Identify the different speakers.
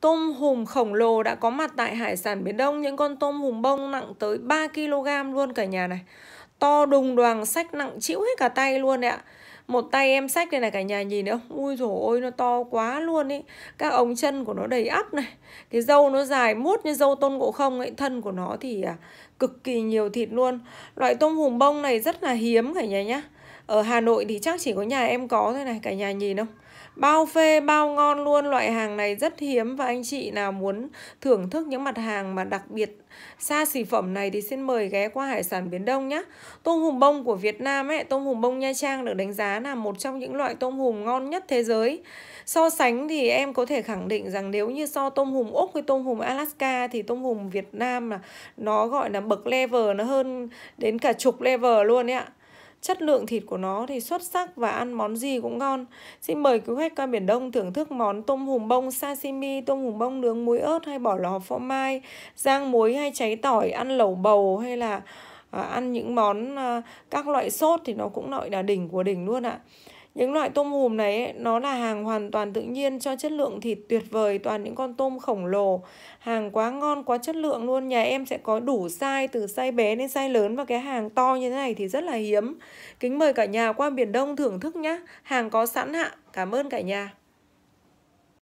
Speaker 1: Tôm hùm khổng lồ đã có mặt tại hải sản Biển Đông Những con tôm hùm bông nặng tới 3kg luôn cả nhà này To đùng đoàn sách nặng chịu hết cả tay luôn đấy ạ một tay em sách đây này cả nhà nhìn không ui rồi ôi nó to quá luôn ý các ống chân của nó đầy ắp này cái dâu nó dài mút như dâu tôn ngộ không ấy thân của nó thì à, cực kỳ nhiều thịt luôn loại tôm hùm bông này rất là hiếm cả nhà nhá ở Hà Nội thì chắc chỉ có nhà em có thôi này cả nhà nhìn không bao phê bao ngon luôn loại hàng này rất hiếm và anh chị nào muốn thưởng thức những mặt hàng mà đặc biệt xa xỉ phẩm này thì xin mời ghé qua hải sản Biển Đông nhé Tôm hùm bông của Việt Nam ấy, tôm hùm bông Nha Trang được đánh giá là một trong những loại tôm hùm ngon nhất thế giới. So sánh thì em có thể khẳng định rằng nếu như so tôm hùm Úc với tôm hùm Alaska thì tôm hùm Việt Nam là nó gọi là bậc level nó hơn đến cả chục level luôn ấy ạ. Chất lượng thịt của nó thì xuất sắc và ăn món gì cũng ngon. Xin mời quý khách qua Biển Đông thưởng thức món tôm hùm bông sashimi, tôm hùm bông nướng muối ớt hay bỏ lò phô mai, rang muối hay cháy tỏi, ăn lẩu bầu hay là Ờ, ăn những món ờ, các loại sốt thì nó cũng loại là đỉnh của đỉnh luôn ạ những loại tôm hùm này nó là hàng hoàn toàn tự nhiên cho chất lượng thịt tuyệt vời toàn những con tôm khổng lồ hàng quá ngon quá chất lượng luôn nhà em sẽ có đủ size từ size bé đến size lớn và cái hàng to như thế này thì rất là hiếm kính mời cả nhà qua biển đông thưởng thức nhá hàng có sẵn ạ cảm ơn cả nhà